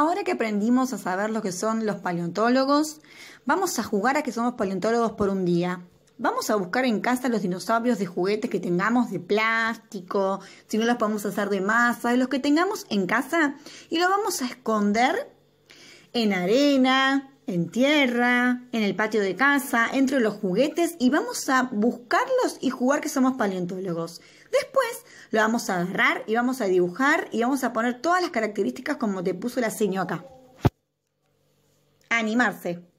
Ahora que aprendimos a saber lo que son los paleontólogos, vamos a jugar a que somos paleontólogos por un día. Vamos a buscar en casa los dinosaurios de juguetes que tengamos de plástico, si no los podemos hacer de masa, los que tengamos en casa, y los vamos a esconder en arena, en tierra, en el patio de casa, entre los juguetes, y vamos a buscarlos y jugar que somos paleontólogos. Lo vamos a agarrar y vamos a dibujar y vamos a poner todas las características como te puso el seño acá. Animarse.